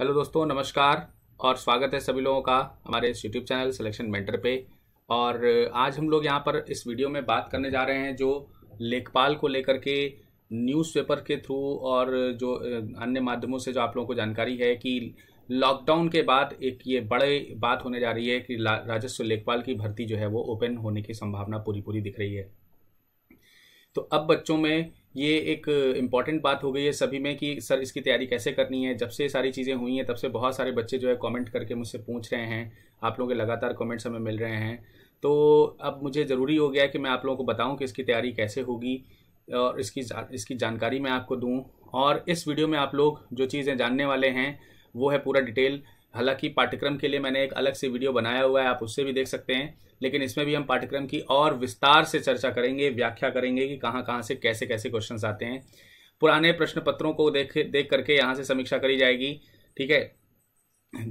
hello दोस्तों नमस्कार और स्वागत है सभी लोगों का हमारे इस यूट्यूब चैनल सिलेक्शन मेंटर पे और आज हम लोग यहाँ पर इस वीडियो में बात करने जा रहे हैं जो लेखपाल को लेकर के न्यूज़पेपर के थ्रू और जो अन्य माध्यमों से जो आप लोगों को जानकारी है कि लॉकडाउन के बाद एक ये बड़े बात होने जा रही है कि राजस्व लेखपाल की भर्ती जो है वो ओपन होने की संभावना पूरी पूरी दिख रही है तो अब बच्चों में ये एक इम्पॉर्टेंट बात हो गई है सभी में कि सर इसकी तैयारी कैसे करनी है जब से सारी चीज़ें हुई हैं तब से बहुत सारे बच्चे जो है कमेंट करके मुझसे पूछ रहे हैं आप लोगों के लगातार कमेंट्स हमें मिल रहे हैं तो अब मुझे ज़रूरी हो गया है कि मैं आप लोगों को बताऊं कि इसकी तैयारी कैसे होगी और इसकी जा, इसकी जानकारी मैं आपको दूँ और इस वीडियो में आप लोग जो चीज़ें जानने वाले हैं वो है पूरा डिटेल हालांकि पाठ्यक्रम के लिए मैंने एक अलग से वीडियो बनाया हुआ है आप उससे भी देख सकते हैं लेकिन इसमें भी हम पाठ्यक्रम की और विस्तार से चर्चा करेंगे व्याख्या करेंगे कि कहाँ कहाँ से कैसे कैसे क्वेश्चन आते हैं पुराने प्रश्न पत्रों को देख देख करके यहाँ से समीक्षा करी जाएगी ठीक है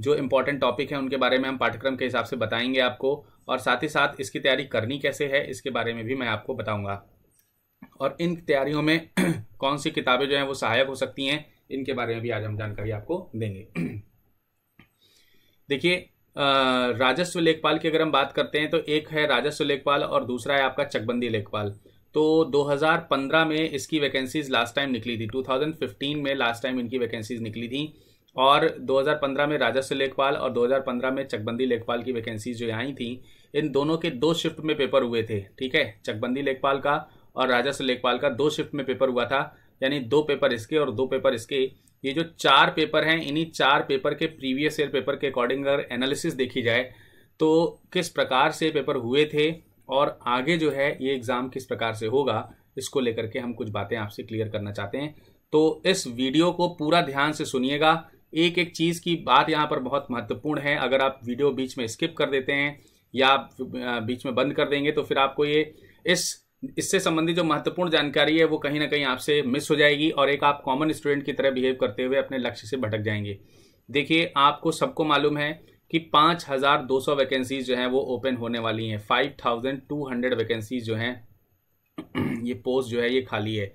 जो इम्पोर्टेंट टॉपिक है उनके बारे में हम पाठ्यक्रम के हिसाब से बताएंगे आपको और साथ ही साथ इसकी तैयारी करनी कैसे है इसके बारे में भी मैं आपको बताऊंगा और इन तैयारियों में कौन सी किताबें जो हैं वो सहायक हो सकती हैं इनके बारे में भी आज हम जानकारी आपको देंगे देखिए राजस्व लेखपाल की अगर हम बात करते हैं तो एक है राजस्व लेखपाल और दूसरा है आपका चकबंदी लेखपाल तो 2015 में इसकी वैकेंसीज लास्ट टाइम निकली थी 2015 में लास्ट टाइम इनकी वैकेंसीज निकली थी और 2015 में राजस्व लेखपाल और 2015 में चकबंदी लेखपाल की वैकेंसीज जो आई थी इन दोनों के दो शिफ्ट में पेपर हुए थे ठीक है चकबंदी लेखपाल का और राजस्व लेखपाल का दो शिफ्ट में पेपर हुआ था यानी दो पेपर इसके और दो पेपर इसके ये जो चार पेपर हैं इन्हीं चार पेपर के प्रीवियस ईयर पेपर के अकॉर्डिंग अगर एनालिसिस देखी जाए तो किस प्रकार से पेपर हुए थे और आगे जो है ये एग्ज़ाम किस प्रकार से होगा इसको लेकर के हम कुछ बातें आपसे क्लियर करना चाहते हैं तो इस वीडियो को पूरा ध्यान से सुनिएगा एक एक चीज़ की बात यहाँ पर बहुत महत्वपूर्ण है अगर आप वीडियो बीच में स्किप कर देते हैं या बीच में बंद कर देंगे तो फिर आपको ये इस इससे संबंधित जो महत्वपूर्ण जानकारी है वो कहीं ना कहीं आपसे मिस हो जाएगी और एक आप कॉमन स्टूडेंट की तरह बिहेव करते हुए अपने लक्ष्य से भटक जाएंगे देखिए आपको सबको मालूम है कि 5,200 वैकेंसीज जो हैं वो ओपन होने वाली हैं 5,200 वैकेंसीज जो हैं ये पोस्ट जो है ये खाली है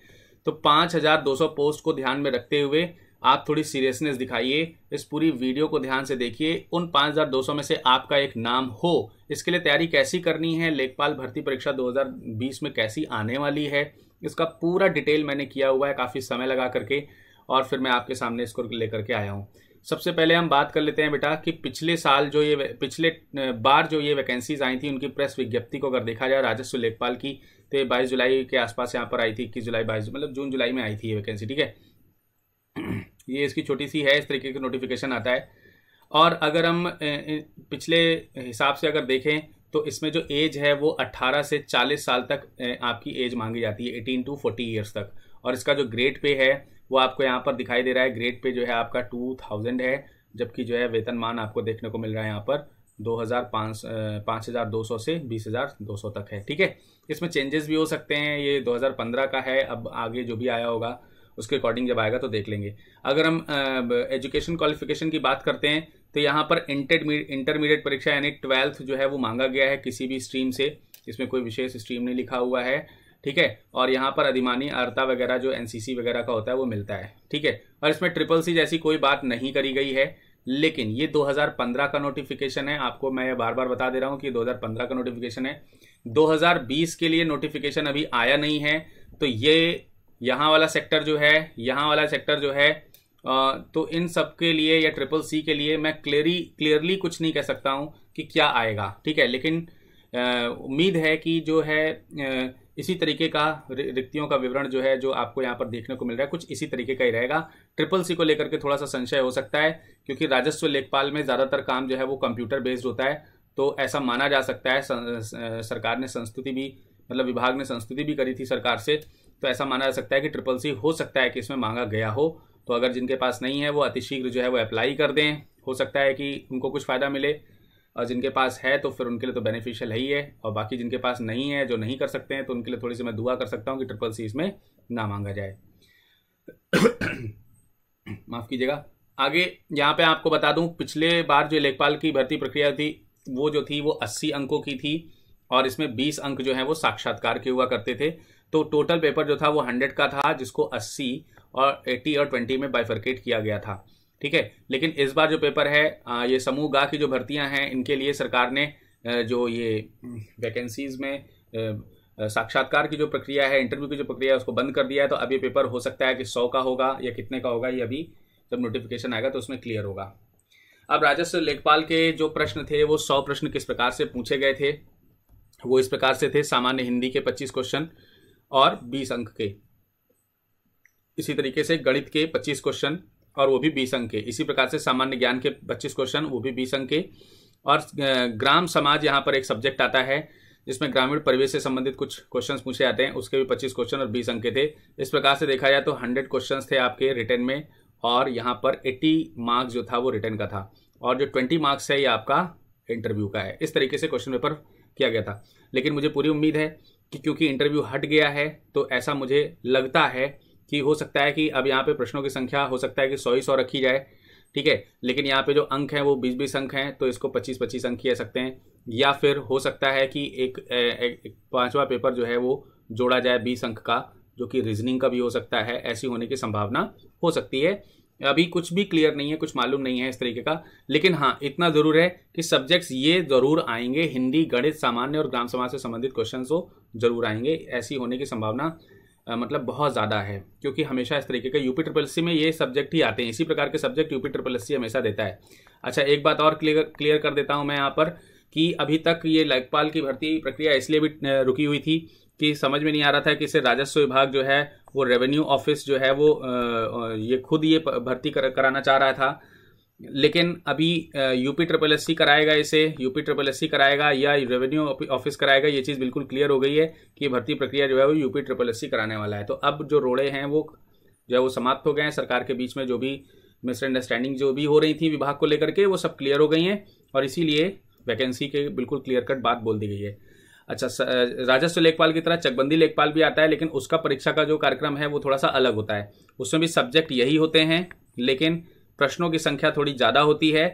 तो 5,200 पोस्ट को ध्यान में रखते हुए आप थोड़ी सीरियसनेस दिखाइए इस पूरी वीडियो को ध्यान से देखिए उन 5,200 में से आपका एक नाम हो इसके लिए तैयारी कैसी करनी है लेखपाल भर्ती परीक्षा 2020 में कैसी आने वाली है इसका पूरा डिटेल मैंने किया हुआ है काफ़ी समय लगा करके और फिर मैं आपके सामने इसको लेकर के आया हूँ सबसे पहले हम बात कर लेते हैं बेटा कि पिछले साल जो ये पिछले बार जो ये वैकेंसीज आई थी उनकी प्रेस विज्ञप्ति को अगर देखा जाए राजस्व लेखपाल की तो ये बाईस जुलाई के आसपास यहाँ पर आई थी इक्कीस जुलाई बाईस मतलब जून जुलाई में आई थी ये वैकेंसी ठीक है ये इसकी छोटी सी है इस तरीके का नोटिफिकेशन आता है और अगर हम पिछले हिसाब से अगर देखें तो इसमें जो एज है वो 18 से 40 साल तक आपकी एज मांगी जाती है 18 टू 40 इयर्स तक और इसका जो ग्रेड पे है वो आपको यहाँ पर दिखाई दे रहा है ग्रेड पे जो है आपका 2000 है जबकि जो है वेतनमान आपको देखने को मिल रहा है यहाँ पर दो हज़ार पाँच पाँच हज़ार दो सौ से बीस हज़ार दो सौ तक है ठीक है इसमें चेंजेस भी हो सकते हैं ये दो हज़ार पंद्रह का है अब आगे जो भी आया होगा उसके अकॉर्डिंग जब आएगा तो देख लेंगे अगर हम एजुकेशन क्वालिफिकेशन की बात करते हैं तो यहाँ पर इंटरमीडिएट परीक्षा यानी ट्वेल्थ जो है वो मांगा गया है किसी भी स्ट्रीम से इसमें कोई विशेष स्ट्रीम नहीं लिखा हुआ है ठीक है और यहाँ पर अधिमानी अर्ता वगैरह जो एनसीसी वगैरह का होता है वो मिलता है ठीक है और इसमें ट्रिपल सी जैसी कोई बात नहीं करी गई है लेकिन ये 2015 का नोटिफिकेशन है आपको मैं बार बार बता दे रहा हूँ कि दो का नोटिफिकेशन है दो के लिए नोटिफिकेशन अभी आया नहीं है तो ये यहाँ वाला सेक्टर जो है यहाँ वाला सेक्टर जो है आ, तो इन सब के लिए या ट्रिपल सी के लिए मैं क्लियरली क्लियरली कुछ नहीं कह सकता हूँ कि क्या आएगा ठीक है लेकिन उम्मीद है कि जो है आ, इसी तरीके का रिक्तियों का विवरण जो है जो आपको यहाँ पर देखने को मिल रहा है कुछ इसी तरीके का ही रहेगा ट्रिपल सी को लेकर के थोड़ा सा संशय हो सकता है क्योंकि राजस्व लेखपाल में ज़्यादातर काम जो है वो कंप्यूटर बेस्ड होता है तो ऐसा माना जा सकता है सरकार ने संस्तुति भी मतलब विभाग ने संस्तुति भी करी थी सरकार से तो ऐसा माना जा सकता है कि ट्रिपल सी हो सकता है कि इसमें मांगा गया हो तो अगर जिनके पास नहीं है वो अतिशीघ्र जो है वो अप्लाई कर दें हो सकता है कि उनको कुछ फ़ायदा मिले और जिनके पास है तो फिर उनके लिए तो बेनिफिशियल ही है और बाकी जिनके पास नहीं है जो नहीं कर सकते हैं तो उनके लिए थोड़ी सी मैं दुआ कर सकता हूँ कि ट्रिपल सी इसमें ना मांगा जाए माफ़ कीजिएगा आगे यहाँ पे आपको बता दूँ पिछले बार जो लेखपाल की भर्ती प्रक्रिया थी वो जो थी वो अस्सी अंकों की थी और इसमें बीस अंक जो है वो साक्षात्कार के हुआ करते थे तो टोटल पेपर जो था वो हंड्रेड का था जिसको अस्सी और एट्टी और ट्वेंटी में बाइफर्केट किया गया था ठीक है लेकिन इस बार जो पेपर है ये समूह गा की जो भर्तियां हैं इनके लिए सरकार ने जो ये वैकेंसीज में साक्षात्कार की जो प्रक्रिया है इंटरव्यू की जो प्रक्रिया है उसको बंद कर दिया है तो अब ये पेपर हो सकता है कि सौ का होगा या कितने का होगा ये अभी जब नोटिफिकेशन आएगा तो उसमें क्लियर होगा अब राजस्व लेखपाल के जो प्रश्न थे वो सौ प्रश्न किस प्रकार से पूछे गए थे वो इस प्रकार से थे सामान्य हिंदी के पच्चीस क्वेश्चन और बीस अंक के इसी तरीके से गणित के पच्चीस क्वेश्चन और वो भी बीस अंक के इसी प्रकार से सामान्य ज्ञान के पच्चीस क्वेश्चन वो भी बीस अंक के और ग्राम समाज यहाँ पर एक सब्जेक्ट आता है जिसमें ग्रामीण परिवेश से संबंधित कुछ क्वेश्चंस पूछे जाते हैं उसके भी 25 क्वेश्चन और 20 अंक के थे इस प्रकार से देखा जाए तो 100 क्वेश्चंस थे आपके रिटर्न में और यहाँ पर 80 मार्क्स जो था वो रिटर्न का था और जो 20 मार्क्स है ये आपका इंटरव्यू का है इस तरीके से क्वेश्चन पेपर किया गया था लेकिन मुझे पूरी उम्मीद है कि क्योंकि इंटरव्यू हट गया है तो ऐसा मुझे लगता है कि हो सकता है कि अब यहाँ पे प्रश्नों की संख्या हो सकता है कि सौ ही सौ रखी जाए ठीक है लेकिन यहाँ पे जो अंक हैं वो बीस बीस अंक हैं तो इसको पच्चीस पच्चीस अंक कह सकते हैं या फिर हो सकता है कि एक, एक, एक पांचवा पेपर जो है वो जोड़ा जाए बीस अंक का जो कि रीजनिंग का भी हो सकता है ऐसी होने की संभावना हो सकती है अभी कुछ भी क्लियर नहीं है कुछ मालूम नहीं है इस तरीके का लेकिन हाँ इतना ज़रूर है कि सब्जेक्ट्स ये ज़रूर आएंगे हिंदी गणित सामान्य और ग्राम समाज से संबंधित क्वेश्चन तो ज़रूर आएंगे ऐसी होने की संभावना मतलब बहुत ज़्यादा है क्योंकि हमेशा इस तरीके का यूपी ट्रिपल सी में ये सब्जेक्ट ही आते हैं इसी प्रकार के सब्जेक्ट यूपी ट्रिपल सी हमेशा देता है अच्छा एक बात और क्लियर क्लियर कर देता हूँ मैं यहाँ पर कि अभी तक ये लेखपाल की भर्ती प्रक्रिया इसलिए भी रुकी हुई थी कि समझ में नहीं आ रहा था कि इसे राजस्व विभाग जो है वो रेवेन्यू ऑफिस जो है वो ये खुद ये भर्ती कर, कराना चाह रहा था लेकिन अभी यूपी ट्रिपल एस कराएगा इसे यूपी ट्रिपल एस कराएगा या रेवेन्यू ऑफिस कराएगा ये चीज़ बिल्कुल क्लियर हो गई है कि भर्ती प्रक्रिया जो है वो यूपी ट्रिपल एस कराने वाला है तो अब जो रोड़े हैं वो जो है वो समाप्त हो गए हैं सरकार के बीच में जो भी मिसअंडरस्टैंडिंग जो भी हो रही थी विभाग को लेकर के वो सब क्लियर हो गई हैं और इसीलिए वैकेंसी के बिल्कुल क्लियर कट बात बोल दी गई है अच्छा राजस्व लेखपाल की तरह चकबंदी लेखपाल भी आता है लेकिन उसका परीक्षा का जो कार्यक्रम है वो थोड़ा सा अलग होता है उसमें भी सब्जेक्ट यही होते हैं लेकिन प्रश्नों की संख्या थोड़ी ज़्यादा होती है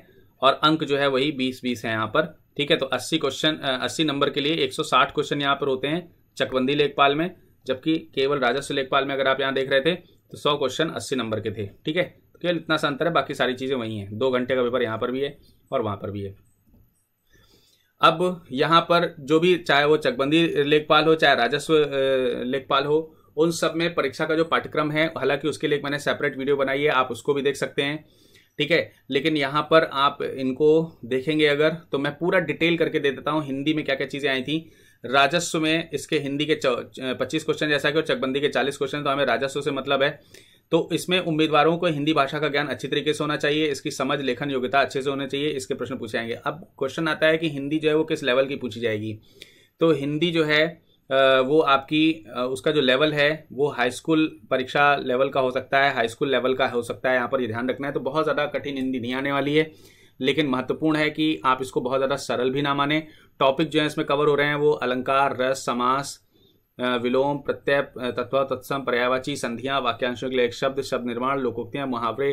और अंक जो है वही बीस बीस है यहाँ पर ठीक है तो अस्सी क्वेश्चन अस्सी नंबर के लिए एक सौ साठ क्वेश्चन यहाँ पर होते हैं चकबंदी लेखपाल में जबकि केवल राजस्व लेखपाल में अगर आप यहाँ देख रहे थे तो सौ क्वेश्चन अस्सी नंबर के थे ठीक है तो केवल इतना सा अंतर है बाकी सारी चीज़ें वहीं हैं दो घंटे का पेपर यहाँ पर भी है और वहाँ पर भी है अब यहाँ पर जो भी चाहे वो चकबंदी लेखपाल हो चाहे राजस्व लेखपाल हो उन सब में परीक्षा का जो पाठ्यक्रम है हालांकि उसके लिए मैंने सेपरेट वीडियो बनाई है आप उसको भी देख सकते हैं ठीक है लेकिन यहाँ पर आप इनको देखेंगे अगर तो मैं पूरा डिटेल करके दे देता हूँ हिंदी में क्या क्या चीज़ें आई थी राजस्व में इसके हिंदी के पच्चीस क्वेश्चन जैसा कि और चकबंदी के चालीस क्वेश्चन तो हमें राजस्व से मतलब है तो इसमें उम्मीदवारों को हिंदी भाषा का ज्ञान अच्छी तरीके से होना चाहिए इसकी समझ लेखन योग्यता अच्छे से होने चाहिए इसके प्रश्न पूछे जाएंगे अब क्वेश्चन आता है कि हिंदी जो है वो किस लेवल की पूछी जाएगी तो हिंदी जो है वो आपकी उसका जो लेवल है वो हाई स्कूल परीक्षा लेवल का हो सकता है हाई स्कूल लेवल का हो सकता है यहाँ पर ये ध्यान रखना है तो बहुत ज़्यादा कठिन हिंदी नहीं आने वाली है लेकिन महत्वपूर्ण है कि आप इसको बहुत ज़्यादा सरल भी ना माने टॉपिक जो है इसमें कवर हो रहे हैं वो अलंकार रस समास विलोम प्रत्यय तत्व तत्सम पर्यावाची संधियां वाक्यांशों के लिए एक शब्द शब्द निर्माण लोकोक्तियां मुहावरे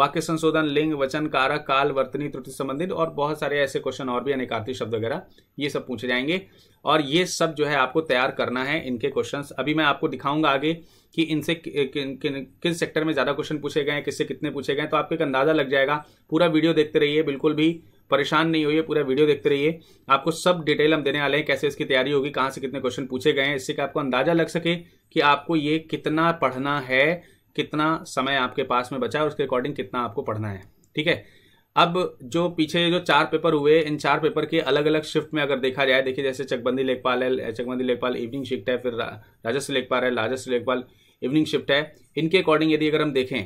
वाक्य संशोधन लिंग वचन कारक काल वर्तनी त्रुटि संबंधित और बहुत सारे ऐसे क्वेश्चन और भी अनेकार्थी शब्द वगैरह ये सब पूछे जाएंगे और ये सब जो है आपको तैयार करना है इनके क्वेश्चन अभी मैं आपको दिखाऊंगा आगे कि इनसे किन किन किस सेक्टर में ज़्यादा क्वेश्चन पूछे गए हैं किससे कितने पूछे गए तो आपको एक अंदाज़ा लग जाएगा पूरा वीडियो देखते रहिए बिल्कुल भी परेशान नहीं होइए पूरा वीडियो देखते रहिए आपको सब डिटेल हम देने वाले हैं कैसे इसकी तैयारी होगी कहाँ से कितने क्वेश्चन पूछे गए हैं इससे कि आपको अंदाजा लग सके कि आपको ये कितना पढ़ना है कितना समय आपके पास में बचा है उसके अकॉर्डिंग कितना आपको पढ़ना है ठीक है अब जो पीछे जो चार पेपर हुए इन चार पेपर के अलग अलग शिफ्ट में अगर देखा जाए देखिए जैसे चकबंदी लेखपाल है चकबंदी लेखपाल इवनिंग शिफ्ट है फिर राजस्व लेखपाल है राजस्व लेखपाल इवनिंग शिफ्ट है इनके अकॉर्डिंग यदि अगर हम देखें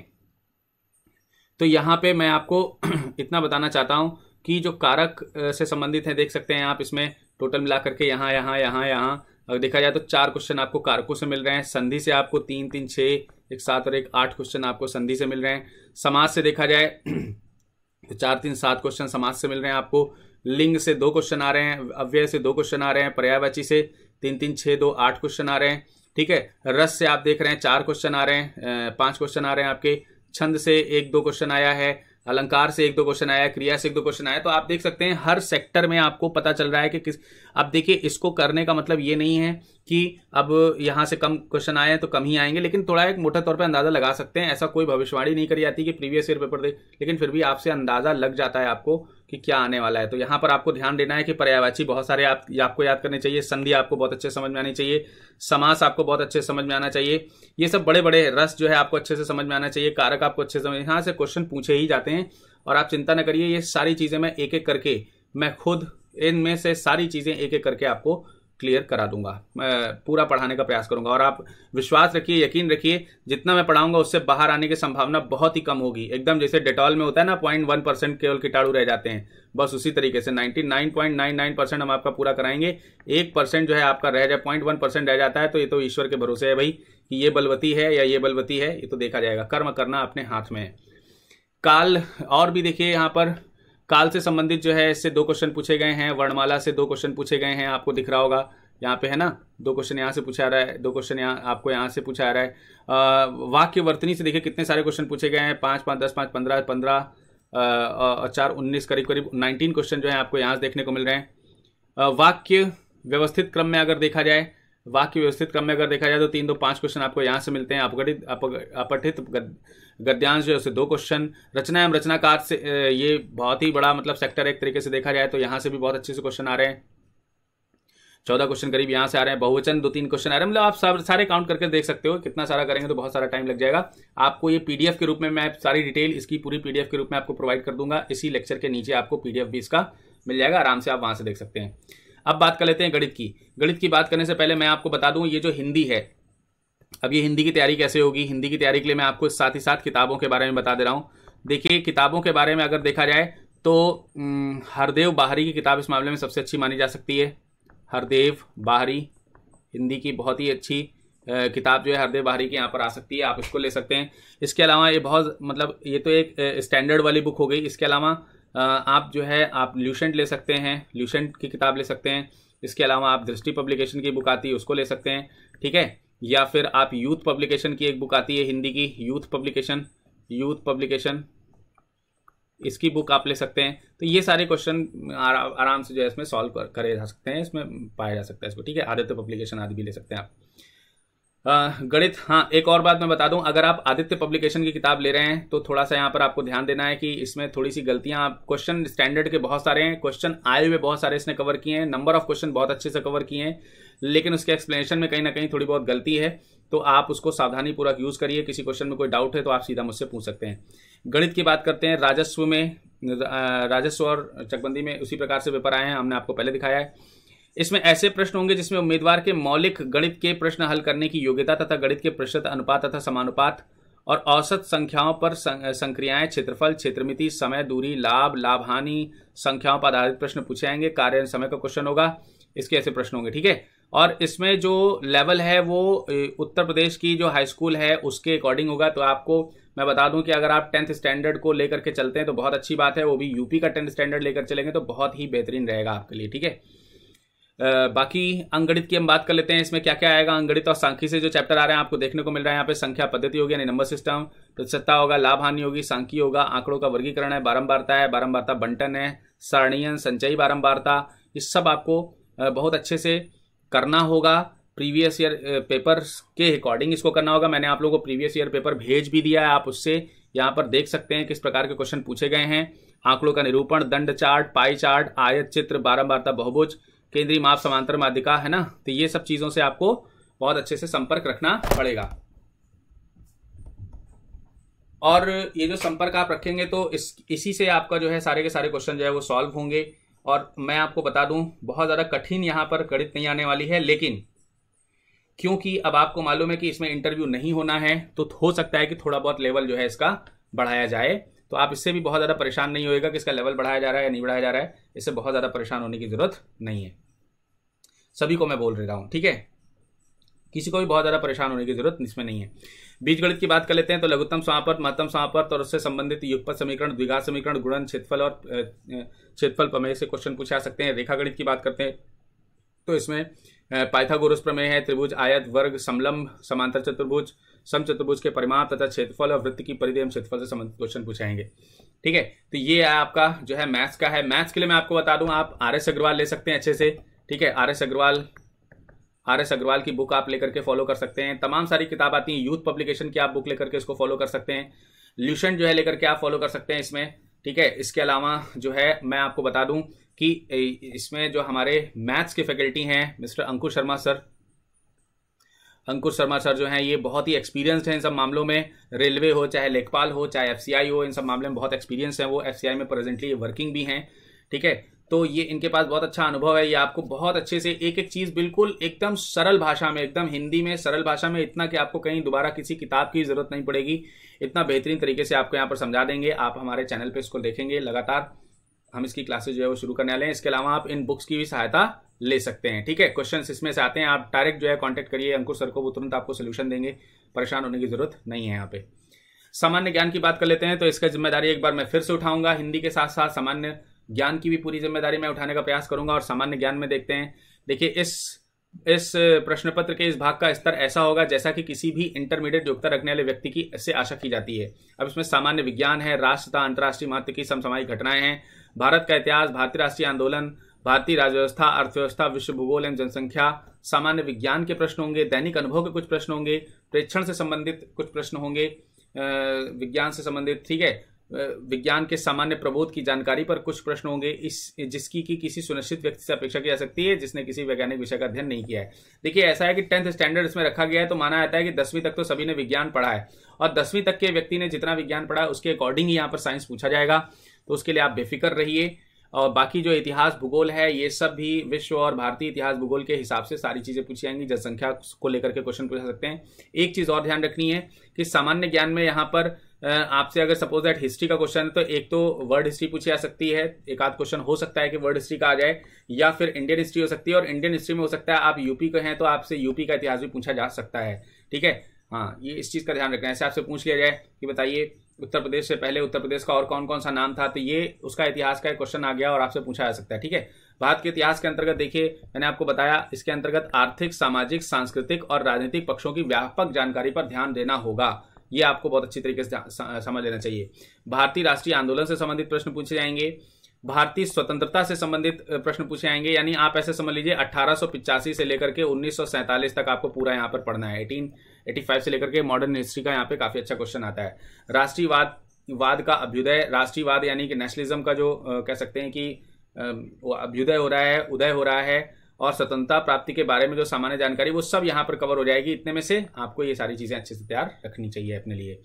तो यहाँ पे मैं आपको इतना बताना चाहता हूँ की जो कारक से संबंधित हैं देख सकते हैं आप इसमें टोटल मिला करके यहाँ यहाँ यहाँ यहाँ अगर देखा जाए तो चार क्वेश्चन आपको कारकों से मिल रहे हैं संधि से आपको तीन तीन छः एक सात और एक आठ क्वेश्चन आपको संधि से मिल रहे हैं समाज से देखा जाए तो चार तीन सात क्वेश्चन समाज से मिल रहे हैं आपको लिंग से दो क्वेश्चन आ रहे हैं अव्यय से दो क्वेश्चन आ रहे हैं पर्यायवाची से तीन तीन छः दो आठ क्वेश्चन आ रहे हैं ठीक है रस से आप देख रहे हैं चार क्वेश्चन आ रहे हैं पांच क्वेश्चन आ रहे हैं आपके छंद से एक दो क्वेश्चन आया है अलंकार से एक दो क्वेश्चन आया क्रिया से एक दो क्वेश्चन आया तो आप देख सकते हैं हर सेक्टर में आपको पता चल रहा है कि किस अब देखिए इसको करने का मतलब ये नहीं है कि अब यहाँ से कम क्वेश्चन आए तो कम ही आएंगे लेकिन थोड़ा एक मोटा तौर पर अंदाजा लगा सकते हैं ऐसा कोई भविष्यवाणी नहीं करी जाती कि प्रीवियस ईयर पेपर दे लेकिन फिर भी आपसे अंदाजा लग जाता है आपको कि क्या आने वाला है तो यहाँ पर आपको ध्यान देना है कि पर्यायवाची बहुत सारे आप आपको याद करने चाहिए संधि आपको बहुत अच्छे समझ में आनी चाहिए समास आपको बहुत अच्छे समझ में आना चाहिए ये सब बड़े बड़े रस जो है आपको अच्छे से समझ में आना चाहिए कारक आपको अच्छे समझ यहां से क्वेश्चन पूछे ही जाते हैं और आप चिंता न करिए ये सारी चीज़ें मैं एक एक करके मैं खुद इनमें से सारी चीज़ें एक एक करके आपको क्लियर करा दूंगा मैं पूरा पढ़ाने का प्रयास करूंगा और आप विश्वास रखिए यकीन रखिए जितना मैं पढ़ाऊंगा उससे बाहर आने की संभावना बहुत ही कम होगी एकदम जैसे डेटॉल में होता है ना पॉइंट वन परसेंट केवल कीटाणु रह जाते हैं बस उसी तरीके से ninety nine point nine nine percent हम आपका पूरा कराएंगे एक परसेंट जो है आपका रह जाए पॉइंट वन परसेंट रह जाता है तो ये तो ईश्वर के भरोसे है भाई कि ये बलवती है या ये बलवती है ये तो देखा जाएगा कर्म करना अपने हाथ में है काल और भी देखिए यहाँ पर काल से संबंधित जो है इससे दो क्वेश्चन पूछे गए हैं वर्णमाला से दो क्वेश्चन पूछे गए हैं आपको दिख रहा होगा यहाँ पे है ना दो क्वेश्चन यहाँ से पूछा रहा है दो क्वेश्चन यहाँ आपको यहाँ से पूछा रहा है वाक्य वर्तनी से देखिए कितने सारे क्वेश्चन पूछे गए हैं पाँच पाँच दस पाँच पंद्रह पंद्रह चार उन्नीस करीब करीब नाइनटीन क्वेश्चन जो है आपको यहाँ से देखने को मिल रहे हैं वाक्य व्यवस्थित क्रम में अगर देखा जाए वाक्य व्यवस्थित क्रम में अगर देखा जाए तो तीन दो पांच क्वेश्चन आपको यहाँ से मिलते हैं अपगठित अपठित गद्यांश जो है दो क्वेश्चन रचना एवं रचनाकार से ये बहुत ही बड़ा मतलब सेक्टर एक तरीके से देखा जाए तो यहाँ से भी बहुत अच्छे से क्वेश्चन आ रहे हैं चौदह क्वेश्चन करीब यहाँ से आ रहे हैं बहुवचन दो तीन क्वेश्चन आ रहे हैं मतलब आप सब सारे काउंट करके देख सकते हो कितना सारा करेंगे तो बहुत सारा टाइम लग जाएगा आपको ये पीडीएफ के रूप में मैं सारी डिटेल इसकी पूरी पीडीएफ के रूप में आपको प्रोवाइड कर दूंगा इसी लेक्चर के नीचे आपको पीडीएफ भी इसका मिल जाएगा आराम से आप वहाँ से देख सकते हैं अब बात कर लेते हैं गणित की गणित की बात करने से पहले मैं आपको बता दूं ये जो हिंदी है अब ये हिंदी की तैयारी कैसे होगी हिंदी की तैयारी के लिए मैं आपको साथ ही साथ किताबों के बारे में बता दे रहा हूँ देखिए किताबों के बारे में अगर देखा जाए तो हरदेव बाहरी की किताब इस मामले में सबसे अच्छी मानी जा सकती है हरदेव बाहरी हिंदी की बहुत ही अच्छी किताब जो है हरदेव बाहरी की यहाँ पर आ सकती है आप इसको ले सकते हैं इसके अलावा ये बहुत मतलब ये तो एक स्टैंडर्ड वाली बुक हो गई इसके अलावा आप जो है आप ल्यूशेंट ले सकते हैं ल्यूशेंट की किताब ले सकते हैं इसके अलावा आप दृष्टि पब्लिकेशन की बुक आती है उसको ले सकते हैं ठीक है या फिर आप यूथ पब्लिकेशन की एक बुक आती है हिंदी की यूथ पब्लिकेशन यूथ पब्लिकेशन इसकी बुक आप ले सकते हैं तो ये सारे क्वेश्चन आराम से जो है इसमें सॉल्व करे जा सकते हैं इसमें पाया जा सकता है इसको ठीक है आदित्य पब्लिकेशन आदि भी ले सकते हैं आप गणित हाँ एक और बात मैं बता दूं अगर आप आदित्य पब्लिकेशन की किताब ले रहे हैं तो थोड़ा सा यहाँ पर आपको ध्यान देना है कि इसमें थोड़ी सी गलतियां आप क्वेश्चन स्टैंडर्ड के बहुत सारे हैं क्वेश्चन आए हुए बहुत सारे इसने कवर किए हैं नंबर ऑफ क्वेश्चन बहुत अच्छे से कवर किए हैं लेकिन उसके एक्सप्लेनेशन में कहीं ना कहीं थोड़ी बहुत गलती है तो आप उसको सावधानी पूर्वक यूज़ करिए किसी क्वेश्चन में कोई डाउट है तो आप सीधा मुझसे पूछ सकते हैं गणित की बात करते हैं राजस्व में राजस्व और चकबंदी में उसी प्रकार से पेपर आए हैं हमने आपको पहले दिखाया है इसमें ऐसे प्रश्न होंगे जिसमें उम्मीदवार के मौलिक गणित के प्रश्न हल करने की योग्यता तथा गणित के प्रतिशत अनुपात तथा समानुपात और औसत संख्याओं पर संक्रियाएं क्षेत्रफल क्षेत्रमिति समय दूरी लाभ लाभहानि संख्याओं पर आधारित प्रश्न पूछे जाएंगे कार्य समय का क्वेश्चन होगा इसके ऐसे प्रश्न होंगे ठीक है और इसमें जो लेवल है वो उत्तर प्रदेश की जो हाई स्कूल है उसके अकॉर्डिंग होगा तो आपको मैं बता दूं कि अगर आप टेंथ स्टैंडर्ड को लेकर के चलते हैं तो बहुत अच्छी बात है वो भी यूपी का टेंथ स्टैंडर्ड लेकर चलेंगे तो बहुत ही बेहतरीन रहेगा आपके लिए ठीक है बाकी अंगणित की हम बात कर लेते हैं इसमें क्या क्या आएगा अंगणित और सांख्य से जो चैप्टर आ रहे हैं आपको देखने को मिल रहा है यहाँ पे संख्या पद्धति होगी यानी नंबर सिस्टम प्रतिशतता होगा लाभ हानि होगी सांख्य होगा आंकड़ों का वर्गीकरण है बारम्बारता है बारम्बारता बंटन है सारणीयन संचयी बारम्बारता ये सब आपको बहुत अच्छे से करना होगा प्रीवियस ईयर पेपर के अकॉर्डिंग इसको करना होगा मैंने आप लोगों को प्रीवियस ईयर पेपर भेज भी दिया है आप उससे यहाँ पर देख सकते हैं किस प्रकार के क्वेश्चन पूछे गए हैं आंकड़ों का निरूपण दंड चार्ट पाई चार्ट आयत चित्र बारम्बारता बहुभुज केंद्रीय माप समांतर माध्यिका है ना तो ये सब चीज़ों से आपको बहुत अच्छे से संपर्क रखना पड़ेगा और ये जो संपर्क आप रखेंगे तो इस इसी से आपका जो है सारे के सारे क्वेश्चन जो है वो सॉल्व होंगे और मैं आपको बता दूं बहुत ज़्यादा कठिन यहां पर गणित नहीं आने वाली है लेकिन क्योंकि अब आपको मालूम है कि इसमें इंटरव्यू नहीं होना है तो हो सकता है कि थोड़ा बहुत लेवल जो है इसका बढ़ाया जाए तो आप इससे भी बहुत ज़्यादा परेशान नहीं होएगा कि इसका लेवल बढ़ाया जा रहा है या नहीं बढ़ाया जा रहा है इससे बहुत ज़्यादा परेशान होने की ज़रूरत नहीं है सभी को मैं बोल रहा हूँ ठीक है किसी को भी बहुत ज़्यादा परेशान होने की जरूरत इसमें नहीं है बीजगणित की बात कर लेते हैं तो लघुत्तम समापर्त महत्तम समापर्त और उससे संबंधित युगपत समीकरण द्विघात समीकरण गुणन क्षेत्रफल और क्षेत्रफल प्रमेय से क्वेश्चन पूछे जा सकते हैं रेखा गणित की बात करते हैं तो इसमें पाइथागोरस प्रमेय है त्रिभुज आयत वर्ग समलम समांतर चतुर्भुज सम चतुर्भुज के परिमाप तथा क्षेत्रफल और वृत्त की परिधि एवं क्षेत्रफल से संबंधित क्वेश्चन पूछाएंगे ठीक है तो ये आपका जो है मैथ्स का है मैथ्स के लिए मैं आपको बता दूं आप आर एस अग्रवाल ले सकते हैं अच्छे से ठीक है R S Agarwal R S Agarwal की बुक आप लेकर के फॉलो कर सकते हैं तमाम सारी किताब आती हैं यूथ पब्लिकेशन की आप बुक लेकर के उसको फॉलो कर सकते हैं ल्यूशन जो है लेकर के आप फॉलो कर सकते हैं इसमें ठीक है इसके अलावा जो है मैं आपको बता दूं कि इसमें जो हमारे मैथ्स के फैकल्टी हैं mister Ankush Sharma sir Ankush Sharma sir जो हैं ये बहुत ही एक्सपीरियंस्ड हैं इन सब मामलों में रेलवे हो चाहे लेखपाल हो चाहे एफसीआई हो इन सब मामले में बहुत एक्सपीरियंस है वो एफसीआई में प्रेजेंटली वर्किंग भी हैं ठीक है तो ये इनके पास बहुत अच्छा अनुभव है ये आपको बहुत अच्छे से एक एक चीज़ बिल्कुल एकदम सरल भाषा में एकदम हिंदी में सरल भाषा में इतना कि आपको कहीं दोबारा किसी किताब की ज़रूरत नहीं पड़ेगी इतना बेहतरीन तरीके से आपको यहाँ पर समझा देंगे आप हमारे चैनल पर इसको देखेंगे लगातार हम इसकी क्लासेज जो है वो शुरू करने वाले हैं इसके अलावा आप इन बुक्स की भी सहायता ले सकते हैं ठीक है क्वेश्चन इसमें से आते हैं आप डायरेक्ट जो है कॉन्टेक्ट करिए अंकुश सर को वो तुरंत आपको सोल्यूशन देंगे परेशान होने की जरूरत नहीं है यहाँ पे सामान्य ज्ञान की बात कर लेते हैं तो इसका जिम्मेदारी एक बार मैं फिर से उठाऊंगा हिंदी के साथ साथ सामान्य ज्ञान की भी पूरी जिम्मेदारी मैं उठाने का प्रयास करूंगा और सामान्य ज्ञान में देखते हैं देखिए इस इस प्रश्न पत्र के इस भाग का स्तर ऐसा होगा जैसा कि किसी भी इंटरमीडिएट योग्यता रखने वाले व्यक्ति की इससे आशा की जाती है अब इसमें सामान्य विज्ञान है राष्ट्र तथा अंतर्राष्ट्रीय महत्व की समसामयिक घटनाएं हैं भारत का इतिहास भारतीय राष्ट्रीय आंदोलन भारतीय राजव्यवस्था अर्थव्यवस्था विश्व भूगोल एवं जनसंख्या सामान्य विज्ञान के प्रश्न होंगे दैनिक अनुभव के कुछ प्रश्न होंगे प्रेक्षण से संबंधित कुछ प्रश्न होंगे विज्ञान से संबंधित ठीक है विज्ञान के सामान्य प्रबोध की जानकारी पर कुछ प्रश्न होंगे इस जिसकी कि किसी सुनिश्चित व्यक्ति से अपेक्षा की जा सकती है जिसने किसी वैज्ञानिक विषय का अध्ययन नहीं किया है देखिए ऐसा है कि टेंथ स्टैंडर्ड इसमें रखा गया है तो माना जाता है कि दसवीं तक तो सभी ने विज्ञान पढ़ा है और दसवीं तक के व्यक्ति ने जितना विज्ञान पढ़ा है उसके अकॉर्डिंग ही यहाँ पर साइंस पूछा जाएगा तो उसके लिए आप बेफिक्र रहिए और बाकी जो इतिहास भूगोल है ये सब भी विश्व और भारतीय इतिहास भूगोल के हिसाब से सारी चीज़ें पूछी जाएंगी जनसंख्या को लेकर के क्वेश्चन पूछा सकते हैं एक चीज़ और ध्यान रखनी है कि सामान्य ज्ञान में यहाँ पर आपसे अगर सपोज दैट हिस्ट्री का क्वेश्चन है तो एक तो वर्ल्ड हिस्ट्री पूछी जा सकती है एक आध क्वेश्चन हो सकता है कि वर्ल्ड हिस्ट्री का आ जाए या फिर इंडियन हिस्ट्री हो सकती है और इंडियन हिस्ट्री में हो सकता है आप यूपी के हैं तो आपसे यूपी का इतिहास भी पूछा जा सकता है ठीक है हाँ ये इस चीज़ का ध्यान रखना है ऐसे आपसे पूछ लिया जाए कि बताइए उत्तर प्रदेश से पहले उत्तर प्रदेश का और कौन कौन सा नाम था तो ये उसका इतिहास का एक क्वेश्चन आ गया और आपसे पूछा जा सकता है ठीक है भारत के इतिहास के अंतर्गत देखिए मैंने आपको बताया इसके अंतर्गत आर्थिक सामाजिक सांस्कृतिक और राजनीतिक पक्षों की व्यापक जानकारी पर ध्यान देना होगा ये आपको बहुत अच्छी तरीके से समझ लेना चाहिए भारतीय राष्ट्रीय आंदोलन से संबंधित प्रश्न पूछे जाएंगे भारतीय स्वतंत्रता से संबंधित प्रश्न पूछे आएंगे यानी आप ऐसे समझ लीजिए अट्ठारह से लेकर के उन्नीस तक आपको पूरा यहाँ पर पढ़ना है एटीन एटी से लेकर के मॉडर्न हिस्ट्री का यहाँ पे काफ़ी अच्छा क्वेश्चन आता है राष्ट्रीयवाद वाद का अभ्युदय राष्ट्रीयवाद यानी कि नेशनलिज्म का जो कह सकते हैं कि अभ्युदय हो रहा है उदय हो रहा है और स्वतंत्रता प्राप्ति के बारे में जो सामान्य जानकारी वो सब यहाँ पर कवर हो जाएगी इतने में से आपको ये सारी चीज़ें अच्छे से तैयार रखनी चाहिए अपने लिए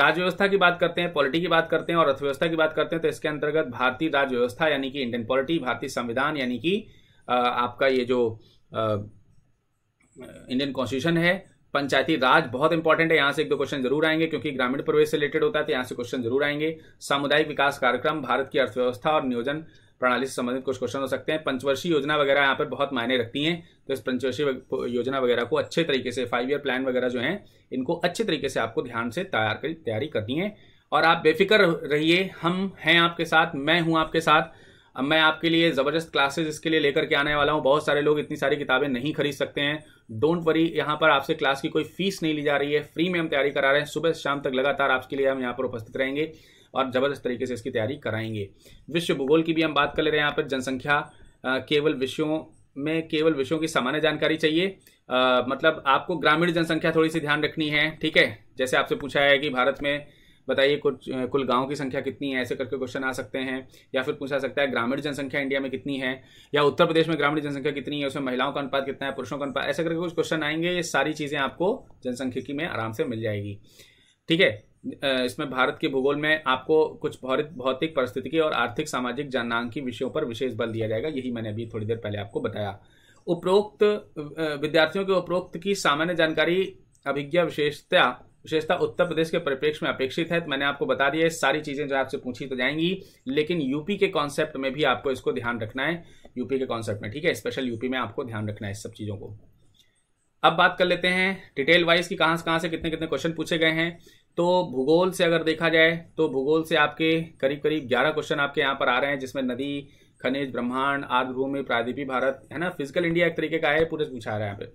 राज्य व्यवस्था की बात करते हैं पॉलिटी की बात करते हैं और अर्थव्यवस्था की बात करते हैं तो इसके अंतर्गत भारतीय राज्य व्यवस्था यानी कि इंडियन पॉलिटी भारतीय संविधान यानी कि आपका ये जो इंडियन कॉन्स्टिट्यूशन है पंचायती राज बहुत इंपॉर्टेंट है यहाँ से एक दो क्वेश्चन जरूर आएंगे क्योंकि ग्रामीण प्रवेश से रिलेटेड होता है तो यहाँ से क्वेश्चन जरूर आएंगे सामुदायिक विकास कार्यक्रम भारत की अर्थव्यवस्था और नियोजन प्रणाली से संबंधित कुछ क्वेश्चन हो सकते हैं पंचवर्षीय योजना वगैरह यहाँ पर बहुत मायने रखती हैं तो इस पंचवर्षीय योजना वगैरह को अच्छे तरीके से फाइव ईयर प्लान वगैरह जो है इनको अच्छे तरीके से आपको ध्यान से तैयार कर तैयारी करनी है और आप बेफिक्र रहिए हम हैं आपके साथ मैं हूँ आपके साथ अब मैं आपके लिए ज़बरदस्त क्लासेस इसके लिए लेकर के आने वाला हूँ बहुत सारे लोग इतनी सारी किताबें नहीं खरीद सकते हैं डोंट वरी यहाँ पर आपसे क्लास की कोई फीस नहीं ली जा रही है फ्री में हम तैयारी करा रहे हैं सुबह शाम तक लगातार आपके लिए हम यहाँ पर उपस्थित रहेंगे और ज़बरदस्त तरीके से इसकी तैयारी कराएंगे विश्व भूगोल की भी हम बात कर ले रहे हैं यहाँ पर जनसंख्या केवल विषयों में केवल विषयों की सामान्य जानकारी चाहिए आ, मतलब आपको ग्रामीण जनसंख्या थोड़ी सी ध्यान रखनी है ठीक है जैसे आपसे पूछा है कि भारत में बताइए कुछ कुल गाँव की संख्या कितनी है ऐसे करके क्वेश्चन आ सकते हैं या फिर पूछा सकता है ग्रामीण जनसंख्या इंडिया में कितनी है या उत्तर प्रदेश में ग्रामीण जनसंख्या कितनी है उसमें महिलाओं का अनुपात कितना है पुरुषों का अनुपात ऐसे करके कुछ क्वेश्चन आएंगे ये सारी चीज़ें आपको जनसंख्या में आराम से मिल जाएगी ठीक है इसमें भारत के भूगोल में आपको कुछ भौतिक परिस्थितिकी और आर्थिक सामाजिक जननांकी विषयों पर विशेष बल दिया जाएगा यही मैंने अभी थोड़ी देर पहले आपको बताया उपरोक्त विद्यार्थियों के उपरोक्त की सामान्य जानकारी अभिज्ञा विशेषता विशेषता उत्तर प्रदेश के परिप्रेक्ष्य में अपेक्षित है तो मैंने आपको बता दिया सारी चीजें जो आपसे पूछी तो जाएंगी लेकिन यूपी के कॉन्सेप्ट में भी आपको इसको ध्यान रखना है यूपी के कॉन्सेप्ट में ठीक है स्पेशल यूपी में आपको ध्यान रखना है इस सब चीजों को अब बात कर लेते हैं डिटेल वाइज कि कहां से कहां से कितने कितने क्वेश्चन पूछे गए हैं तो भूगोल से अगर देखा जाए तो भूगोल से आपके करीब करीब ग्यारह क्वेश्चन आपके यहाँ पर आ रहे हैं जिसमें नदी खनिज ब्रह्मांड आदि भूमि प्रादीपी भारत है ना फिजिकल इंडिया एक तरीके का है पूरे पूछा रहा है यहाँ पे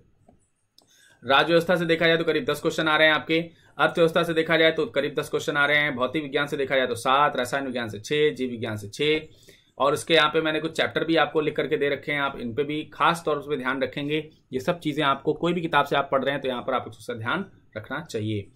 राज्य व्यवस्था से देखा जाए तो करीब दस क्वेश्चन आ रहे हैं आपके अर्थव्यवस्था से देखा जाए तो करीब दस क्वेश्चन आ रहे हैं भौतिक विज्ञान से देखा जाए तो सात रसायन विज्ञान से छः जीव विज्ञान से छः और उसके यहाँ पे मैंने कुछ चैप्टर भी आपको लिख करके दे रखे हैं आप इन पे भी खास तौर पर ध्यान रखेंगे ये सब चीज़ें आपको कोई भी किताब से आप पढ़ रहे हैं तो यहाँ पर आप उसका ध्यान रखना चाहिए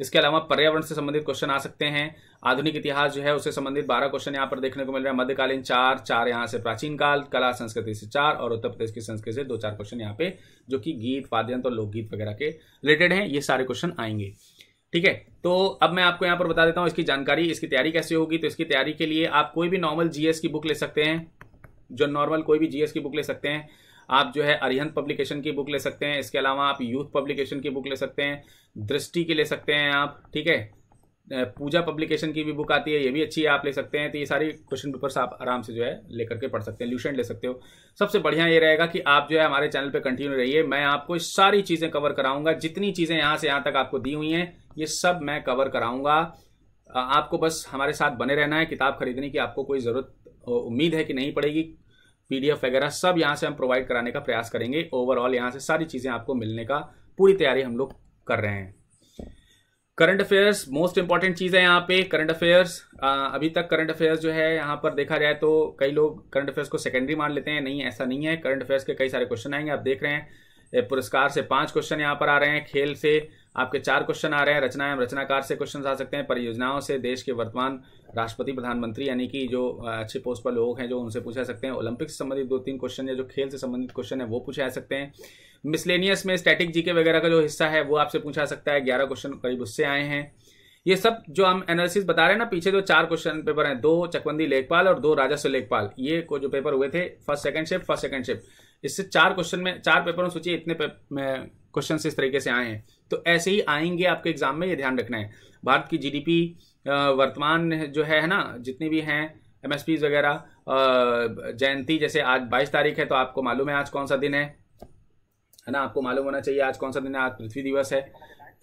इसके अलावा पर्यावरण से संबंधित क्वेश्चन आ सकते हैं आधुनिक इतिहास जो है उससे संबंधित बारह क्वेश्चन यहाँ पर देखने को मिल रहा है मध्यकालीन चार चार यहाँ से प्राचीन काल कला संस्कृति से चार और उत्तर प्रदेश की संस्कृति से दो चार क्वेश्चन यहाँ पे जो कि गीत वाद्यंत्र और लोकगीत वगैरह के रिलेटेड हैं ये सारे क्वेश्चन आएंगे ठीक है तो अब मैं आपको यहाँ पर बता देता हूँ इसकी जानकारी इसकी तैयारी कैसे होगी तो इसकी तैयारी के लिए आप कोई भी नॉर्मल जीएस की बुक ले सकते हैं जो नॉर्मल कोई भी जीएस की बुक ले सकते हैं आप जो है अरिहंत पब्लिकेशन की बुक ले सकते हैं इसके अलावा आप यूथ पब्लिकेशन की बुक ले सकते हैं दृष्टि की ले सकते हैं आप ठीक है पूजा पब्लिकेशन की भी बुक आती है ये भी अच्छी है आप ले सकते हैं तो ये सारी क्वेश्चन पेपर्स आप आराम से जो है लेकर के पढ़ सकते हैं ल्यूशन ले सकते हो सबसे बढ़िया ये रहेगा कि आप जो है हमारे चैनल पे कंटिन्यू रहिए मैं आपको सारी चीज़ें कवर कराऊंगा जितनी चीज़ें यहाँ से यहाँ तक आपको दी हुई हैं ये सब मैं कवर कराऊंगा आपको बस हमारे साथ बने रहना है किताब खरीदने की आपको कोई ज़रूरत उम्मीद है कि नहीं पड़ेगी पीडीएफ वगैरह सब यहाँ से हम प्रोवाइड कराने का प्रयास करेंगे ओवरऑल यहाँ से सारी चीज़ें आपको मिलने का पूरी तैयारी हम लोग कर रहे हैं करंट अफेयर्स मोस्ट इंपॉर्टेंट चीज़ है यहाँ पे करंट अफेयर्स अभी तक करंट अफेयर्स जो है यहाँ पर देखा जाए तो कई लोग करंट अफेयर्स को सेकेंडरी मान लेते हैं नहीं ऐसा नहीं है करंट अफेयर्स के कई सारे क्वेश्चन आएंगे आप देख रहे हैं पुरस्कार से पांच क्वेश्चन यहाँ पर आ रहे हैं खेल से आपके चार क्वेश्चन आ रहे हैं रचना एवं रचनाकार से क्वेश्चन आ सकते हैं परियोजनाओं से देश के वर्तमान राष्ट्रपति प्रधानमंत्री यानी कि जो अच्छे पोस्ट पर लोग हैं जो उनसे पूछा सकते हैं ओलंपिक से संबंधित दो तीन क्वेश्चन या जो खेल से संबंधित क्वेश्चन है वो पूछे जा सकते हैं मिसलेनियस में स्टैटिक जीके वगैरह का जो हिस्सा है वो आपसे पूछा सकता है ग्यारह क्वेश्चन करीब उससे आए हैं ये सब जो हम एनालिसिस बता रहे हैं ना पीछे जो चार क्वेश्चन पेपर हैं दो चकबंदी लेखपाल और दो राजस्व लेखपाल ये को जो पेपर हुए थे first second ship first second ship इससे चार क्वेश्चन में चार पेपरों सोचिए इतने पे, क्वेश्चन इस तरीके से आए हैं तो ऐसे ही आएंगे आपके एग्जाम में ये ध्यान रखना है भारत की जीडीपी वर्तमान जो है ना जितने भी हैं एम वगैरह जयंती जैसे आज बाईस तारीख है तो आपको मालूम है आज कौन सा दिन है है ना आपको मालूम होना चाहिए आज कौन सा दिन है आज पृथ्वी दिवस है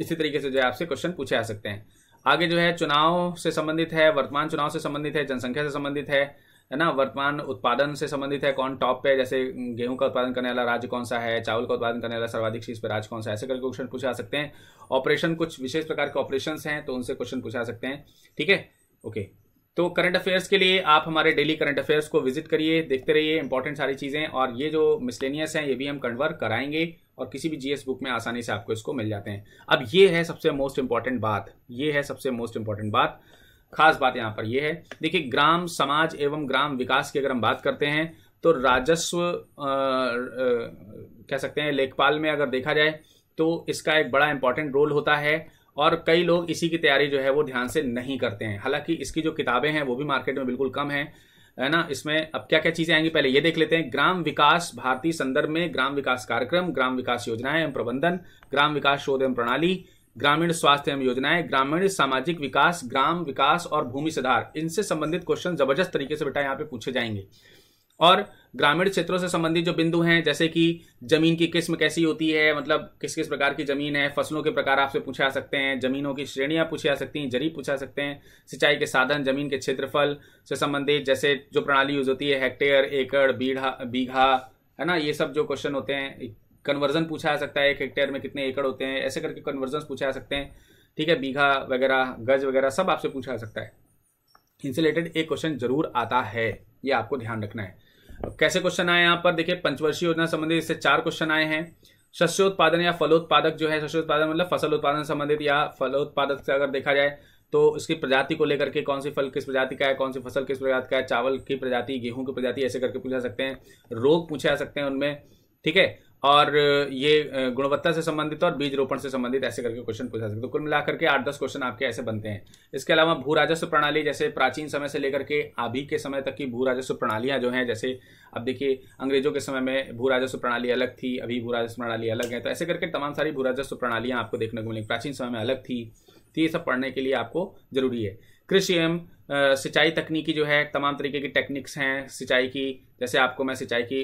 इसी तरीके से जो है आपसे क्वेश्चन पूछे जा सकते हैं आगे जो है चुनाव से संबंधित है वर्तमान चुनाव से संबंधित है जनसंख्या से संबंधित है है ना वर्तमान उत्पादन से संबंधित है कौन टॉप पे है जैसे गेहूं का उत्पादन करने वाला राज्य कौन सा है चावल का उत्पादन करने वाला सर्वाधिक चीज पे राज्य कौन सा है ऐसे करके क्वेश्चन पूछे जा सकते हैं ऑपरेशन कुछ विशेष प्रकार के ऑपरेशन हैं तो उनसे क्वेश्चन पूछे जा सकते हैं ठीक है ओके तो करंट अफेयर्स के लिए आप हमारे डेली करंट अफेयर्स को विजिट करिए देखते रहिए इंपॉर्टेंट सारी चीज़ें और ये जो मिसलेनियस हैं ये भी हम कन्वर्ट कराएंगे और किसी भी जीएस बुक में आसानी से आपको इसको मिल जाते हैं अब ये है सबसे मोस्ट इंपॉर्टेंट बात ये है सबसे मोस्ट इंपॉर्टेंट बात खास बात यहाँ पर यह है देखिए ग्राम समाज एवं ग्राम विकास की अगर हम बात करते हैं तो राजस्व आ, आ, कह सकते हैं लेखपाल में अगर देखा जाए तो इसका एक बड़ा इंपॉर्टेंट रोल होता है और कई लोग इसी की तैयारी जो है वो ध्यान से नहीं करते हैं हालांकि इसकी जो किताबें हैं वो भी मार्केट में बिल्कुल कम है है ना इसमें अब क्या क्या चीजें आएंगी पहले ये देख लेते हैं ग्राम विकास भारतीय संदर्भ में ग्राम विकास कार्यक्रम ग्राम विकास योजनाएं एवं प्रबंधन ग्राम विकास शोध एवं प्रणाली ग्रामीण स्वास्थ्य एवं योजनाएं ग्रामीण सामाजिक विकास ग्राम विकास और भूमि सुधार इनसे संबंधित क्वेश्चन जबरदस्त तरीके से बेटा यहाँ पे पूछे जाएंगे और ग्रामीण क्षेत्रों से संबंधित जो बिंदु हैं जैसे कि जमीन की किस्म कैसी होती है मतलब किस किस प्रकार की जमीन है फसलों के प्रकार आपसे पूछे जा सकते हैं जमीनों की श्रेणियां पूछी जा सकती हैं जरी पूछा सकते हैं सिंचाई के साधन जमीन के क्षेत्रफल से संबंधित जैसे जो प्रणाली यूज होती है हेक्टेयर एकड़ बीघा बीघा है ना ये सब जो क्वेश्चन होते हैं कन्वर्जन पूछा जा सकता है एक हेक्टेयर में कितने एकड़ होते हैं ऐसे करके कन्वर्जन पूछा जा सकते हैं ठीक है बीघा वगैरह गज वगैरह सब आपसे पूछा जा सकता है इनसे रिलेटेड एक क्वेश्चन जरूर आता है ये आपको ध्यान रखना है कैसे क्वेश्चन आए यहाँ पर देखिए पंचवर्षीय योजना संबंधित इससे चार क्वेश्चन आए हैं शस्योत्पादन या फलोत्पादक जो है शस्योत्पादन मतलब फसल उत्पादन संबंधित या फलोत्पादक से अगर देखा जाए तो इसकी प्रजाति को लेकर के कौन सी फल किस प्रजाति का है कौन सी फसल किस प्रजाति का है चावल की प्रजाति गेहूं की प्रजाति ऐसे करके पूछा सकते हैं रोग पूछे जा सकते हैं उनमें ठीक है और ये गुणवत्ता से संबंधित और बीज रोपण से संबंधित ऐसे करके क्वेश्चन पूछा सकते तो कुल मिलाकर के आठ दस क्वेश्चन आपके ऐसे बनते हैं इसके अलावा भू राजस्व प्रणाली जैसे प्राचीन समय से लेकर के अभी के समय तक की भू राजस्व प्रणालियाँ जो हैं जैसे अब देखिए अंग्रेजों के समय में भू राजस्व प्रणाली अलग थी अभी भू राजस्व प्रणाली अलग है तो ऐसे करके तमाम सारी भू राजस्व प्रणालियाँ आपको देखने को मिलेंगी प्राचीन समय में अलग थी तो ये सब पढ़ने के लिए आपको जरूरी है कृषि एवं सिंचाई तकनीकी जो है तमाम तरीके की टेक्निक्स हैं सिंचाई की जैसे आपको मैं सिंचाई की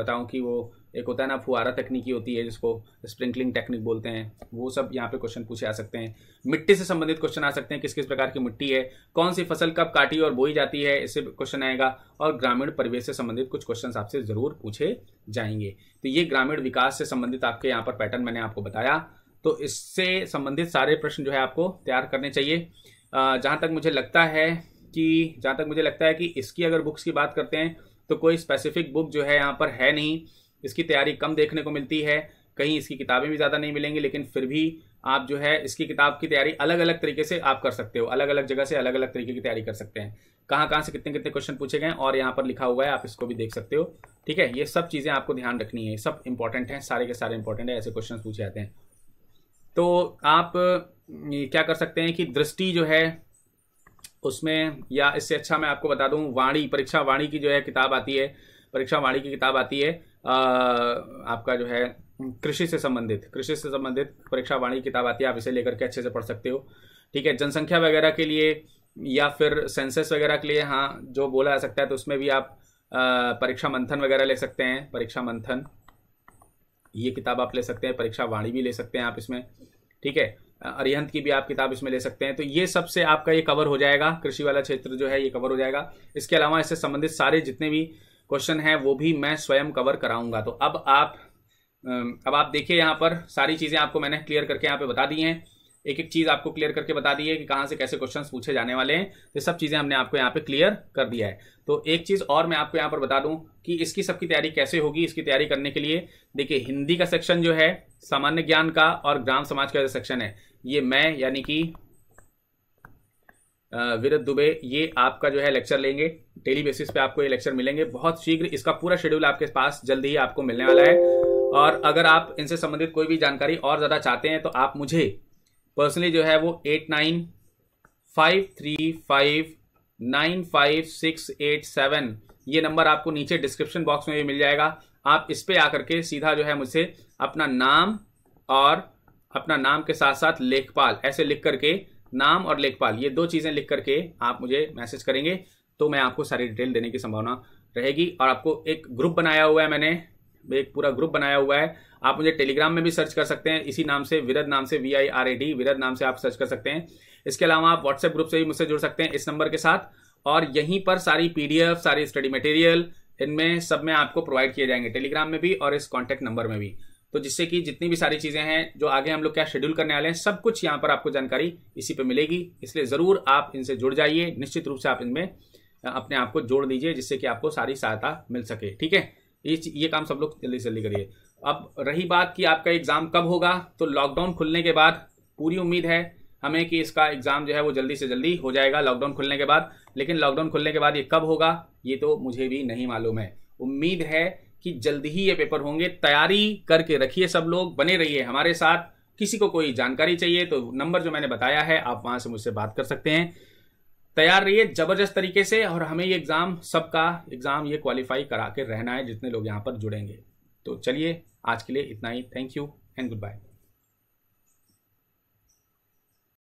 बताऊं कि वो एक होता है ना फुहारा तकनीकी होती है जिसको स्प्रिंकलिंग टेक्निक बोलते हैं वो सब यहाँ पे क्वेश्चन पूछे आ सकते हैं मिट्टी से संबंधित क्वेश्चन आ सकते हैं किस किस प्रकार की मिट्टी है कौन सी फसल कब काटी और बोई जाती है इससे क्वेश्चन आएगा और ग्रामीण परिवेश से संबंधित कुछ क्वेश्चन आपसे जरूर पूछे जाएंगे तो ये ग्रामीण विकास से संबंधित आपके यहाँ पर पैटर्न मैंने आपको बताया तो इससे संबंधित सारे प्रश्न जो है आपको तैयार करने चाहिए जहाँ तक मुझे लगता है कि जहाँ तक मुझे लगता है कि इसकी अगर बुक्स की बात करते हैं तो कोई स्पेसिफिक बुक जो है यहाँ पर है नहीं इसकी तैयारी कम देखने को मिलती है कहीं इसकी किताबें भी ज़्यादा नहीं मिलेंगी लेकिन फिर भी आप जो है इसकी किताब की तैयारी अलग अलग तरीके से आप कर सकते हो अलग अलग जगह से अलग अलग तरीके की तैयारी कर सकते हैं कहाँ कहाँ से कितने कितने क्वेश्चन पूछे गए और यहाँ पर लिखा हुआ है आप इसको भी देख सकते हो ठीक है ये सब चीज़ें आपको ध्यान रखनी है सब इंपॉर्टेंट हैं सारे के सारे इंपॉर्टेंट है ऐसे क्वेश्चन पूछे जाते हैं तो आप क्या कर सकते हैं कि दृष्टि जो है उसमें या इससे अच्छा मैं आपको बता दूं वाणी परीक्षा वाणी की जो है किताब आती है परीक्षा वाणी की किताब आती है आपका जो है कृषि से संबंधित कृषि से संबंधित परीक्षा वाणी किताब आती है आप इसे लेकर के अच्छे से पढ़ सकते हो ठीक है जनसंख्या वगैरह के लिए या फिर सेंसस वगैरह के लिए हाँ जो बोला जा सकता है तो उसमें भी आप परीक्षा मंथन वगैरह ले सकते हैं परीक्षा मंथन ये किताब आप ले सकते हैं परीक्षा वाणी भी ले सकते हैं आप इसमें ठीक है अरिहंत की भी आप किताब इसमें ले सकते हैं तो ये सबसे आपका ये कवर हो जाएगा कृषि वाला क्षेत्र जो है ये कवर हो जाएगा इसके अलावा इससे संबंधित सारे जितने भी क्वेश्चन है वो भी मैं स्वयं कवर कराऊंगा तो अब आप अब आप देखिए यहाँ पर सारी चीज़ें आपको मैंने क्लियर करके यहाँ पे बता दी हैं एक एक चीज़ आपको क्लियर करके बता दी है कि कहाँ से कैसे क्वेश्चन पूछे जाने वाले हैं तो ये सब चीज़ें हमने आपको यहाँ पे क्लियर कर दिया है तो एक चीज़ और मैं आपको यहाँ पर बता दूँ कि इसकी सबकी तैयारी कैसे होगी इसकी तैयारी करने के लिए देखिए हिंदी का सेक्शन जो है सामान्य ज्ञान का और ग्राम समाज का जो सेक्शन है ये मैं यानी कि विरत दुबे ये आपका जो है लेक्चर लेंगे डेली बेसिस पे आपको ये लेक्चर मिलेंगे बहुत शीघ्र इसका पूरा शेड्यूल आपके पास जल्द ही आपको मिलने वाला है और अगर आप इनसे संबंधित कोई भी जानकारी और ज़्यादा चाहते हैं तो आप मुझे पर्सनली जो है वो eight nine five three five nine five six eight seven ये नंबर आपको नीचे डिस्क्रिप्शन बॉक्स में भी मिल जाएगा आप इस पर आकर के सीधा जो है मुझसे अपना नाम और अपना नाम के साथ साथ लेखपाल ऐसे लिख करके नाम और लेखपाल ये दो चीज़ें लिख करके आप मुझे मैसेज करेंगे तो मैं आपको सारी डिटेल देने की संभावना रहेगी और आपको एक ग्रुप बनाया हुआ है मैंने एक पूरा ग्रुप बनाया हुआ है आप मुझे टेलीग्राम में भी सर्च कर सकते हैं इसी नाम से विरद नाम से V I R A D Virad नाम से आप सर्च कर सकते हैं इसके अलावा आप व्हाट्सएप ग्रुप से भी मुझसे जुड़ सकते हैं इस नंबर के साथ और यहीं पर सारी पीडीएफ सारी स्टडी मटेरियल इनमें सब में आपको प्रोवाइड किए जाएंगे टेलीग्राम में भी और इस कॉन्टैक्ट नंबर में भी तो जिससे कि जितनी भी सारी चीज़ें हैं जो आगे हम लोग क्या शेड्यूल करने वाले हैं सब कुछ यहाँ पर आपको जानकारी इसी पर मिलेगी इसलिए ज़रूर आप इनसे जुड़ जाइए निश्चित रूप से आप इनमें अपने आप को जोड़ दीजिए जिससे कि आपको सारी सहायता मिल सके ठीक है ये ये काम सब लोग जल्दी जल्दी करिए अब रही बात कि आपका एग्ज़ाम कब होगा तो लॉकडाउन खुलने के बाद पूरी उम्मीद है हमें कि इसका एग्ज़ाम जो है वो जल्दी से जल्दी हो जाएगा लॉकडाउन खुलने के बाद लेकिन लॉकडाउन खुलने के बाद ये कब होगा ये तो मुझे भी नहीं मालूम है उम्मीद है कि जल्द ही ये पेपर होंगे तैयारी करके रखिए सब लोग बने रहिए हमारे साथ किसी को कोई जानकारी चाहिए तो नंबर जो मैंने बताया है आप वहां से मुझसे बात कर सकते हैं तैयार रहिए जबरदस्त तरीके से और हमें ये एग्ज़ाम सबका एग्ज़ाम ये क्वालिफाई करा के रहना है जितने लोग यहाँ पर जुड़ेंगे तो चलिए आज के लिए इतना ही thank you and good bye